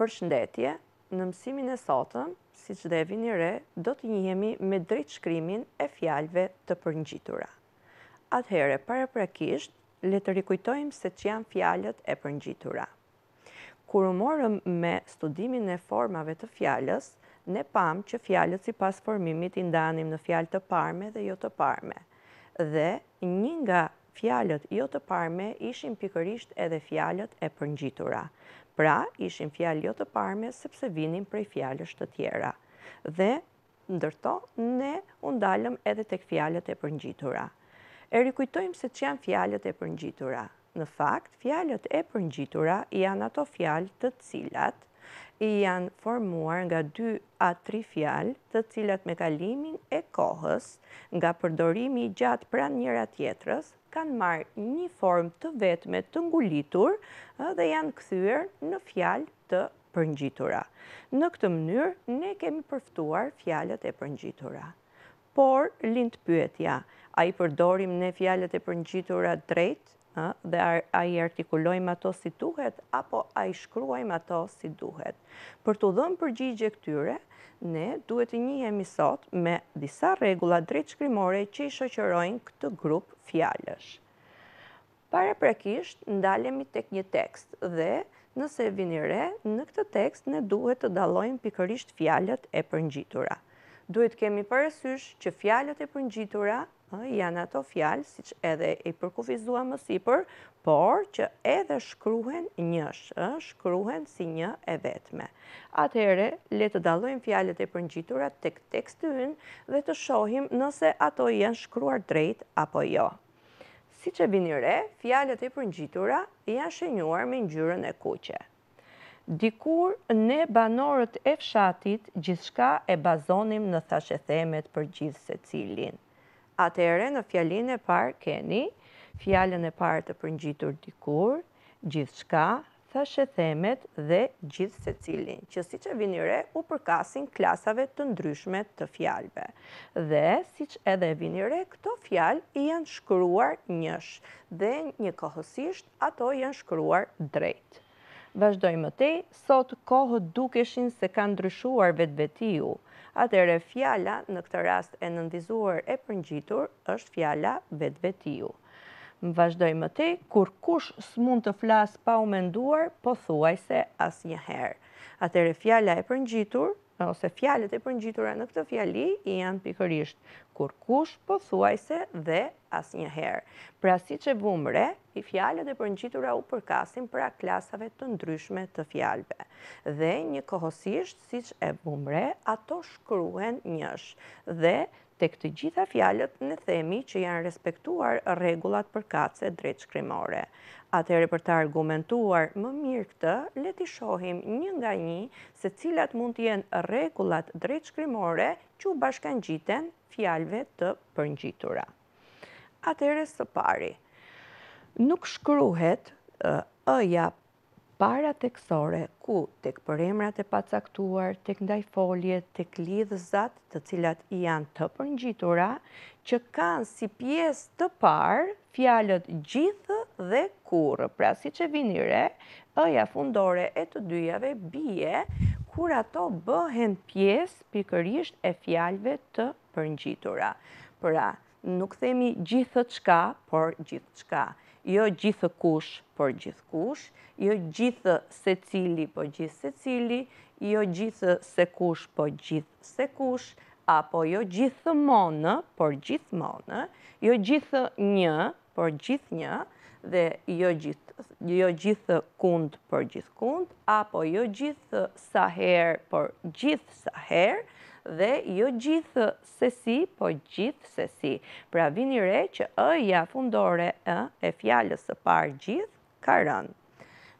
Për shëndetje, në mësimin e sotëm, si që dhe vini re, do të njëhemi me drejtë shkrymin e fjalve të përngjitura. Atëhere, para prakisht, le të rikujtojmë se që janë fjalët e përngjitura. Kur umorëm me studimin e formave të fjallës, ne pam që fjallët si pas formimit i ndanim në fjallë të parme dhe jo të parme. Dhe një nga fjallët jo të parme ishin pikërisht edhe fjallët e përngjitura. Pra, ishin fjallë jo të parme, sepse vinin prej fjallës të tjera. Dhe, ndërto, ne undalëm edhe të këfjallët e përngjitura. E rikujtojmë se që janë fjallët e përngjitura. Në fakt, fjallët e përngjitura janë ato fjallë të cilat, i janë formuar nga 2 a 3 fjalë të cilat me kalimin e kohës nga përdorimi i gjatë pran njëra tjetërës kanë marë një form të vetme të ngulitur dhe janë këthyër në fjalë të përngjitura. Në këtë mënyrë, ne kemi përftuar fjalët e përngjitura. Por, lindë pyetja, a i përdorim ne fjalët e përngjitura drejtë dhe a i artikulojmë ato si duhet, apo a i shkruajmë ato si duhet. Për të dhëmë përgjigje këtyre, ne duhet të njëhemi sot me disa regula drejtë shkrimore që i shoqërojnë këtë grup fjallësh. Pare prekisht, ndalemi tek një tekst dhe nëse vinire, në këtë tekst ne duhet të dalojmë pikërisht fjallët e përngjitura. Duhet kemi përësysh që fjallët e përngjitura janë ato fjalë, si që edhe i përkufizua mësipër, por që edhe shkruhen njësh, shkruhen si një e vetme. Atere, le të dalojmë fjalët e përngjiturat të tekstyn dhe të shohim nëse ato janë shkruar drejt apo jo. Si që binire, fjalët e përngjitura janë shenjuar me njërën e kuqe. Dikur ne banorët e fshatit gjithshka e bazonim në thashethemet për gjithse cilin. Atere, në fjallin e parë keni, fjallin e parë të përngjitur dikur, gjithë shka, thashe themet dhe gjithë se cilin, që si që vinire u përkasin klasave të ndryshme të fjallbe. Dhe, si që edhe vinire, këto fjall i janë shkruar njësh, dhe një kohësisht ato janë shkruar drejtë më te, sot kohët dukeshin se kanë dryshuar vetë vetiu. Atere fjalla në këtë rast e nëndizuar e përngjitur është fjalla vetë vetiu. Më më te, kur kush s'mund të flasë pa u menduar, po thuaj se as njëherë. Atere fjalla e përngjitur ose fjallet e përngjitura në këtë fjalli i janë pikërisht, kur kush po thuajse dhe as njëherë. Pra si që bumre, i fjallet e përngjitura u përkasin pra klasave të ndryshme të fjallbe. Dhe një kohosisht si që e bumre, ato shkruhen njësh dhe të këtë gjitha fjallët në themi që janë respektuar regullat për kace drejtë shkrimore. Atere për të argumentuar më mirë këtë, leti shohim një nga një se cilat mund të jenë regullat drejtë shkrimore që u bashkan gjiten fjallëve të përngjitura. Atere së pari, nuk shkruhet ëja para teksore ku tek përemrat emrat e pacaktuar, tek ndaj folje, tek lidhëzat të cilat janë të përngjitura, që kanë si pjesë të parë fjalët gjithë dhe kurë. Pra si që vinire, ëja fundore e të dyjave bie, kur ato bëhen pjesë pikërisht e fjalëve të përngjitura. Pra, nuk themi gjithë të shka, por gjithë të shka jo gjithë kush për gjithë kush, jo gjithë se cili për po gjithë se cili, jo gjithë se kush për po gjithë se kush, apo jo gjithë monë për gjithë monë, jo gjithë një për gjithë një, dhe jo gjithë jo kund për gjithë kund, apo jo gjithë saher për gjithë saher, dhe jo gjithë sesi, po gjithë sesi. Pra vini re që ëja fundore e, e fjallës së parë gjithë ka rënë.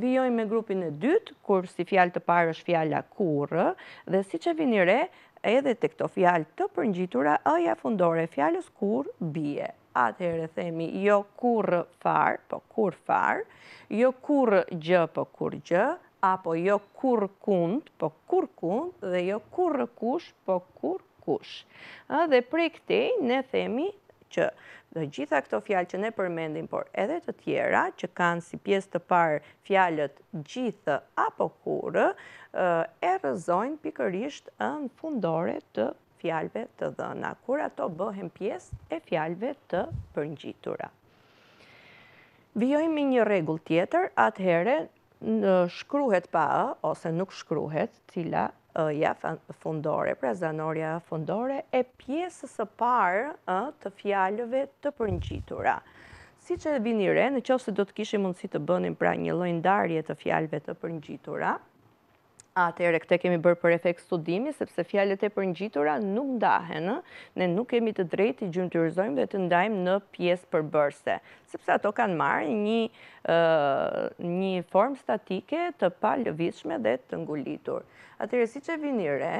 Vijoj me grupin e dytë, kur si fjallë të parë është fjalla kurë, dhe si që vini re, edhe të këto fjallë të përngjitura, ëja fundore e fjallës kur bie. Atëherë themi jo kurë farë, po kur farë, jo kurë gjë, po kur gjë, apo jo kur kund, po kur kund, dhe jo kur kush, po kur kush. Dhe prej këtej, ne themi që dhe gjitha këto fjallë që ne përmendim, por edhe të tjera, që kanë si pjesë të parë fjallët gjithë apo kurë, e rëzojnë pikërisht në fundore të fjallëve të dhëna, kur ato bëhen pjesë e fjallëve të përngjitura. Vjojmë një regull tjetër, atëhere në shkruhet pa, ose nuk shkruhet, tila ja fundore, pra zanorja fundore, e pjesës e parë të fjallëve të përngjitura. Si që vini re, në qofë se do të kishim mundësi të bënim pra një lojndarje të fjallëve të përngjitura, Atere, këte kemi bërë për efekt studimi, sepse fjallet e për njitura nuk ndahen, ne nuk kemi të drejt i gjymë të rëzojmë dhe të ndajmë në pjesë për bërse. Sepse ato kanë marë një form statike të palë vishme dhe të ngulitur. Atere, si që vinire,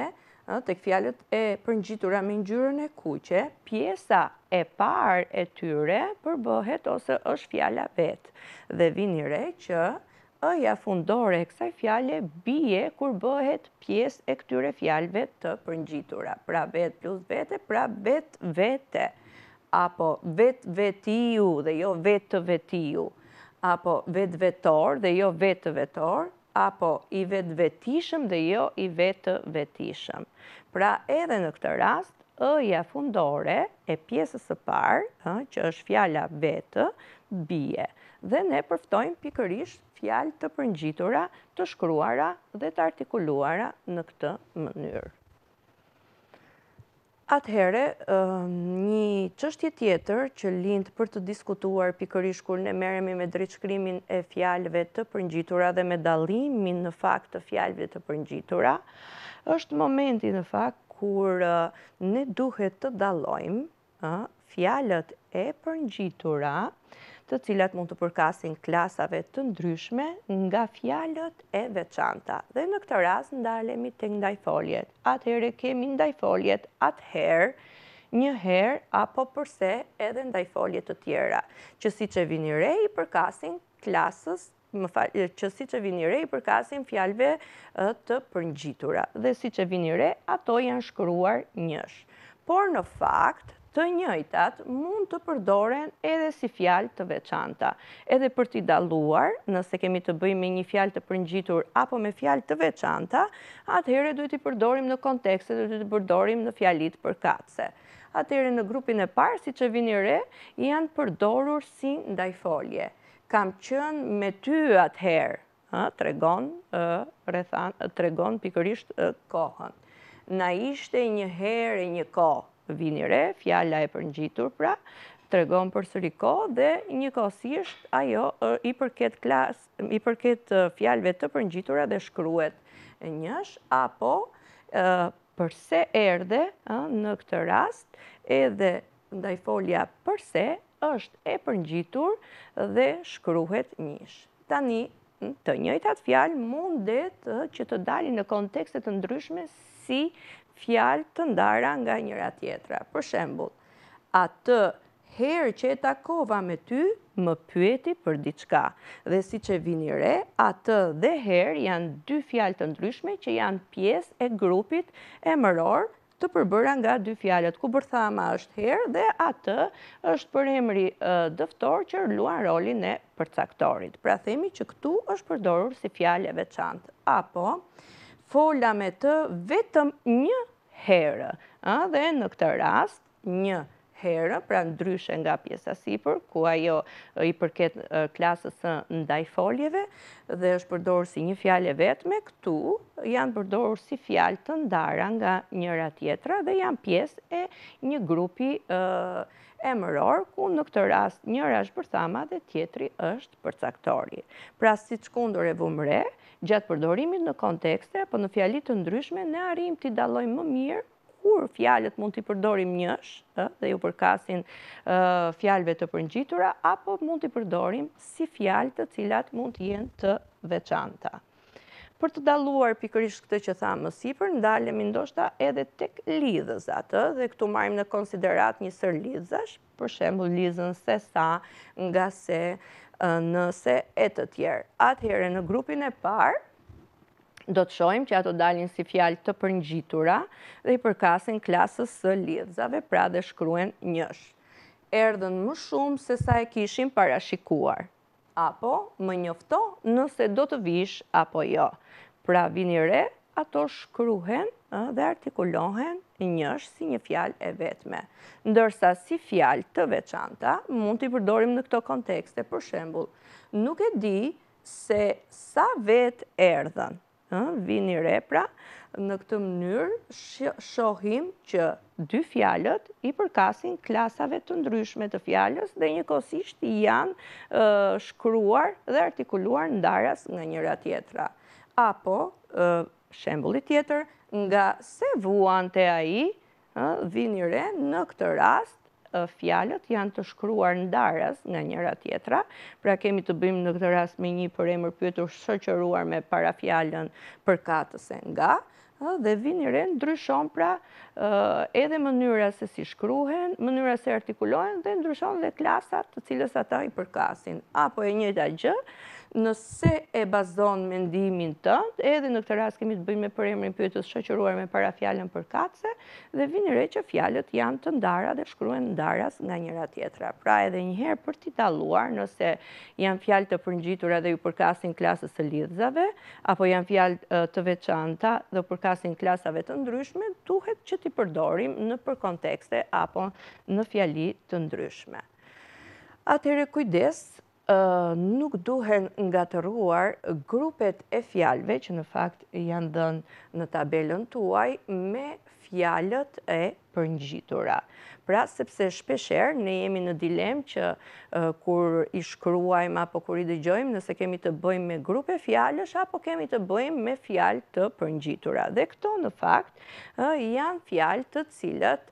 të këtë fjallet e për njitura me njërën e kuqe, pjesa e par e tyre përbëhet ose është fjalla vetë. Dhe vinire që ëja fundore e kësaj fjale bie kur bëhet pjesë e këtyre fjalve të përngjitura. Pra vet plus vete, pra vet vete. Apo vet vetiu dhe jo vet vetiu. Apo vet vetor dhe jo vet vetor. Apo i vet vetishëm dhe jo i vet vetishëm. Pra edhe në këtë rast, ëja fundore e pjesës së parë, që është fjala vetë, bie. Dhe ne përftojmë pikërisht fjalë të përngjitura, të shkruara dhe të artikuluara në këtë mënyrë. Atëhere, një qështje tjetër që lindë për të diskutuar pikërish kur në meremi me dritëshkrimin e fjalëve të përngjitura dhe me dalimin në fakt të fjalëve të përngjitura, është momenti në fakt kur ne duhet të dalojmë fjalët e përngjitura, të cilat mund të përkasin klasave të ndryshme nga fjalët e veçanta. Dhe në këtë ras ndalemi të ndaj foljet. kemi ndaj foljet atëherë, një herë apo përse edhe ndaj foljet të tjera. Që si që vini rej përkasin klasës që si që vini re i përkasin fjalve të përngjitura dhe si që vini re ato janë shkruar njësh. Por në fakt, të njëjtat mund të përdoren edhe si fjalë të veçanta. Edhe për t'i daluar, nëse kemi të bëjmë me një fjalë të përngjitur apo me fjalë të veçanta, atëhere duhet i përdorim në kontekste dhe duhet i përdorim në fjalit për kapse. Atëhere në grupin e parë, si që vini re, janë përdorur si ndajfolje. Kam qënë me ty atëherë, tregon pikërisht kohën. Na ishte një herë e një kohë, vini re, fjalla e përngjitur pra, të regon për sëri ko dhe një kosisht ajo i përket, fjallve i përket fjallëve të përngjitura dhe shkruhet njësh, apo përse erde në këtë rast edhe ndaj folja përse është e përngjitur dhe shkruhet njësh. Tani, të njëjtat fjalë mundet që të dalin në kontekste të ndryshme si fjalë të ndara nga njëra tjetra. Për shembul, atë herë që e takova me ty, më pyeti për diçka. Dhe si që vini re, atë dhe herë janë dy fjalë të ndryshme që janë pjesë e grupit e mëror të përbëra nga dy fjalët. Ku bërthama është herë dhe atë është për emri dëftor që rëluan rolin e përcaktorit. Pra themi që këtu është përdorur si fjalëve qantë. Apo, fola me të vetëm një herë. Dhe në këtë rast, një herë, pra ndryshe nga pjesa sipër, ku ajo i përket klasës në ndaj foljeve dhe është përdorur si një fjalë vetme, këtu janë përdorur si fjalë të ndara nga njëra tjetra dhe janë pjesë e një grupi e, emëror, ku në këtë rast njëra është përthama dhe tjetri është përcaktori. Pra si të shkundur e vumre, gjatë përdorimit në kontekste, apo në fjalit të ndryshme, ne arim të i dalojmë më mirë, kur fjalet mund të i përdorim njësh, dhe ju përkasin fjalve të përngjitura, apo mund të i përdorim si fjal të cilat mund të jenë të veçanta. Për të daluar pikërish këtë që thamë më sipër, ndalemi ndoshta edhe tek lidhës atë, dhe këtu marim në konsiderat një sër lidhës, për shembul lidhën se sa, nga se, nëse e të tjerë. Atëhere në grupin e parë, do të shojmë që ato dalin si fjalë të përngjitura dhe i përkasin klasës së lidhzave, pra dhe shkruen njësh. Erdhen më shumë se sa e kishim parashikuar, apo më njofto nëse do të vish, apo jo. Pra vini re, ato shkruhen dhe artikulohen njësh si një fjal e vetme. Ndërsa si fjal të veçanta, mund të i përdorim në këto kontekste, për shembul, nuk e di se sa vet erdhen, vini repra, në këtë mënyrë shohim që dy fjalët i përkasin klasave të ndryshme të fjalës dhe njëkosisht janë shkruar dhe artikuluar ndaras nga njëra tjetra. Apo, shembulit tjetër, nga se vuan të aji, vini re në këtë rast, fjallët janë të shkruar në darës nga njëra tjetra, pra kemi të bëjmë në këtë rast me një për e pjëtur shëqëruar me para fjallën për katëse nga, dhe vini re në pra edhe mënyra se si shkruhen, mënyra se artikulohen dhe ndryshon dhe klasat të cilës ata i përkasin. Apo e njëta gjë, nëse e bazon mendimin tënd, edhe në këtë rast kemi të bëjmë me përemrin pyetës shoqëruar me para fjalën për katse, dhe vini re që fjalët janë të ndara dhe shkruhen ndaras nga njëra tjetra. Pra edhe një herë për t'i dalluar, nëse janë fjalë të përngjitur dhe ju përkasin klasës të lidhzave, apo janë fjalë të veçanta dhe përkasin klasave të ndryshme, duhet që t'i përdorim në përkontekste apo në fjali të ndryshme. Atëre kujdes, nuk duhen nga të ruar grupet e fjalve, që në fakt janë dhënë në tabelën tuaj, me fjallë fjalët e përngjitura. Pra, sepse shpesher, ne jemi në dilem që kur i shkruajmë apo kur i dëgjojmë, nëse kemi të bëjmë me grupe fjallësh, apo kemi të bëjmë me fjallë të përngjitura. Dhe këto, në fakt, janë fjallë të cilët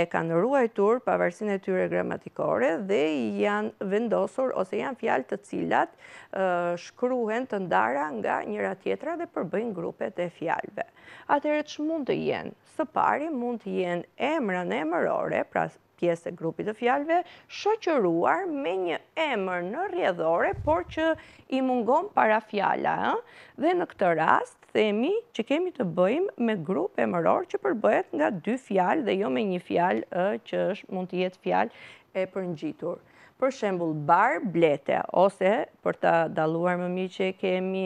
e kanë ruajtur pavarësin e tyre gramatikore dhe janë vendosur ose janë fjallë të cilat shkruhen të ndara nga njëra tjetra dhe përbëjnë grupet e fjallëve. Atërë që mund të jenë, së pari mund të jenë emrën e mërore, pra pjesë e grupit të fjalve, shëqëruar me një emër në rjedhore, por që i mungon para fjala. Dhe në këtë rast, themi që kemi të bëjmë me grup e mëror që përbëhet nga dy fjalë dhe jo me një fjalë që mund të jetë fjalë e përngjitur për shembul bar blete, ose për të daluar më mi që kemi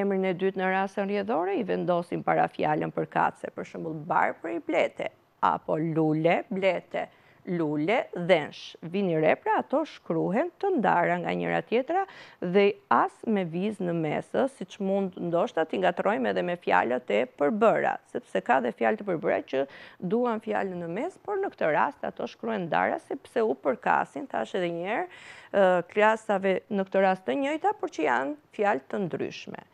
emrën e dytë në rrasën rjedhore, i vendosim para për katse, për shembul bar për i blete, apo lule blete, lulle, dhensh, vini repra, ato shkruhen të ndara nga njëra tjetra dhe as me viz në mesë, si që mund ndoshta t'i ngatrojmë edhe me fjallët e përbëra, sepse ka dhe fjallët e përbëra që duan fjallën në mesë, por në këtë rast ato shkruhen ndara, sepse u përkasin, thashe dhe njerë, klasave në këtë rast të njëjta, por që janë fjallët të ndryshme.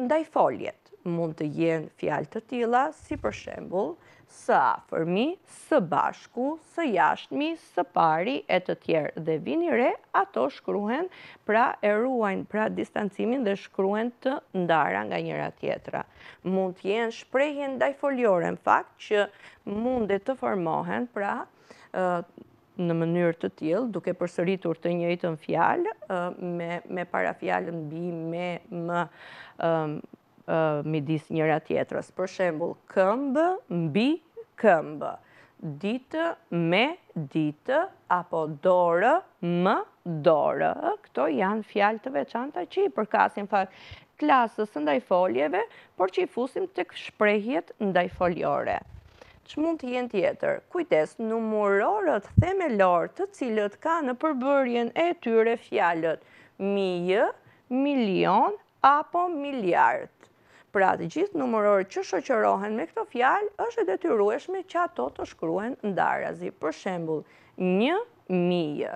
Ndaj foljet mund të jenë fjallët të tila, si për shembul, së afërmi, së bashku, së jashtëmi, së pari, e të tjerë. Dhe vini re, ato shkruhen pra e pra distancimin dhe shkruhen të ndara nga njëra tjetra. Mund të jenë shprejhen daj foljore, në fakt që mund të formohen pra në mënyrë të tjilë, duke përsëritur të njëjtën fjalë, me parafjallën bi, me më midis njëra tjetërës. Për shembul, këmbë mbi këmbë, ditë me ditë, apo dorë më dorë. Këto janë fjalë të veçanta që i përkasin fakt klasës ndaj foljeve, por që i fusim të këshprejhjet ndaj foljore. Që mund të jenë tjetër? Kujtes numurorët themelor të cilët ka në përbërjen e tyre fjallët, mijë, milion apo miljartë. Pra të gjithë numërorë që shëqërohen me këto fjalë, është e detyrueshme që ato të shkruen në darazi. Për shembul, një mijë,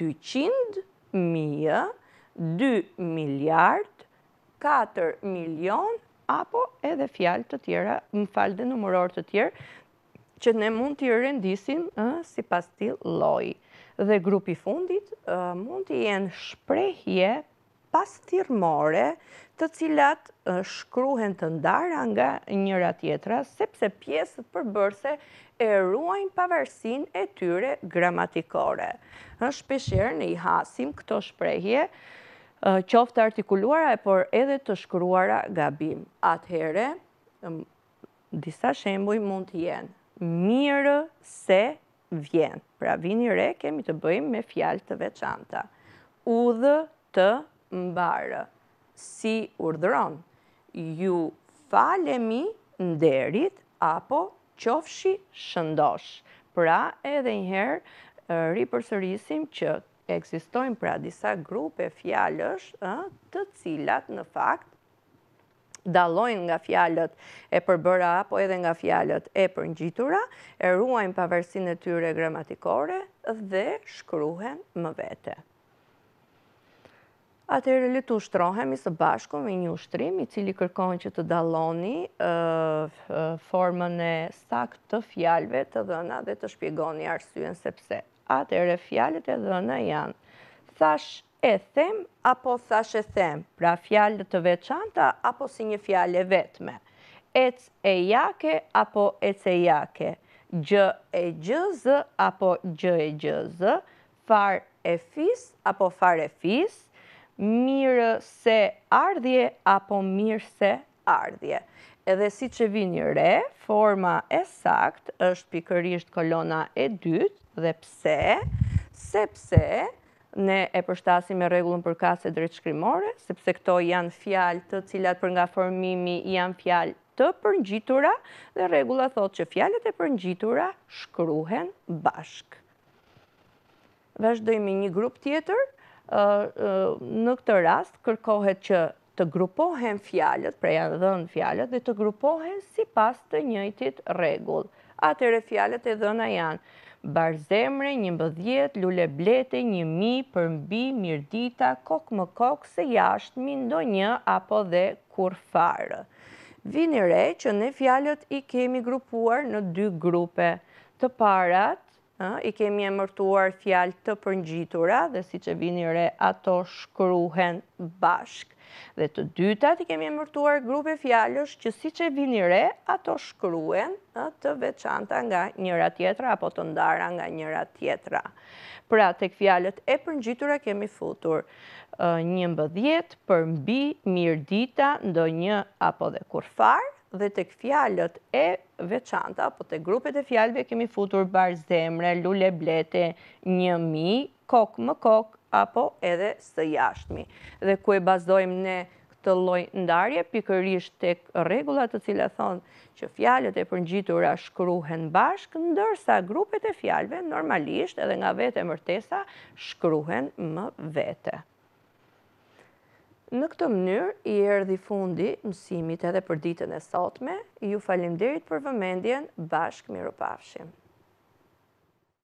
dyqind mijë, dy miljard, katër milion, apo edhe fjalë të tjera, më falë dhe numërorë të tjera, që ne mund të rendisim si pas ti loj. Dhe grupi fundit mund të jenë shprejhje pastirmore të cilat shkruhen të ndara nga njëra tjetra, sepse pjesët përbërse e ruajnë pavarësin e tyre gramatikore. Shpesherë në i hasim këto shprejhje, qoftë artikuluara e por edhe të shkruara gabim. Atëhere, disa shembuj mund të jenë, mirë se vjenë. Pra vini re, kemi të bëjmë me fjallë të veçanta. Udhë të vjenë mbarë, si urdhëron, ju falemi nderit apo qofshi shëndosh. Pra, edhe njëherë, ripërsërisim që eksistojnë pra disa grupe fjallësh të cilat në fakt dalojnë nga fjallët e përbëra apo edhe nga fjallët e përngjitura, e ruajnë pavarësin e tyre gramatikore dhe shkruhen më vete. Atërë le të ushtrohemi së bashku me një ushtrim i cili kërkojnë që të daloni formën e stak të fjalve të dhëna dhe të shpjegoni arsyen sepse. Atërë fjalit e dhëna janë thash e them apo thash e them pra fjalit të veçanta apo si një fjale vetme. Ec e jake apo ec e jake. Gjë e gjëzë apo gjë e gjëzë. Far e fis apo far e fis mirë se ardhje apo mirë se ardhje. Edhe si që vini një re, forma e sakt është pikërisht kolona e dytë dhe pse, sepse ne e përshtasim e regullën për kase drejt shkrimore, sepse këto janë fjalë të cilat për nga formimi janë fjalë të përngjitura dhe regullat thot që fjalët e përngjitura shkruhen bashk. Vashdojmë një grup tjetër, në këtë rast kërkohet që të grupohen fjalët, pra janë dhënë fjalët, dhe të grupohen si pas të njëjtit regull. Atëre fjalët e dhëna janë barzemre, një mbëdhjet, lule blete, një mi, përmbi, mirdita, kokë më kokë, se jashtë, mindo një, apo dhe kur farë. Vini re që ne fjalët i kemi grupuar në dy grupe. Të parat i kemi e mërtuar fjalë të përngjitura, dhe si që vini re, ato shkruhen bashk. Dhe të dytat i kemi e mërtuar grupe fjallës që si që vini re, ato shkruhen të veçanta nga njëra tjetra, apo të ndara nga njëra tjetra. Pra, tek fjallët e përngjitura kemi futur një mbëdhjet për mbi, mirë dita, ndo një apo dhe kurfarë, dhe të këfjallët e veçanta, po të grupet e fjallëve kemi futur barë zemre, lule blete, një mi, kokë më kokë, apo edhe së jashtëmi. Dhe ku e bazdojmë ne këtë lojë ndarje, pikërish të regullat të cilë a thonë që fjallët e përngjitura shkruhen bashkë, ndërsa grupet e fjallëve normalisht edhe nga vete mërtesa shkruhen më vete. Në këtë mënyr, i erë fundi mësimit edhe për ditën e sotme, ju derit për vëmendjen bashkë miru pafshim.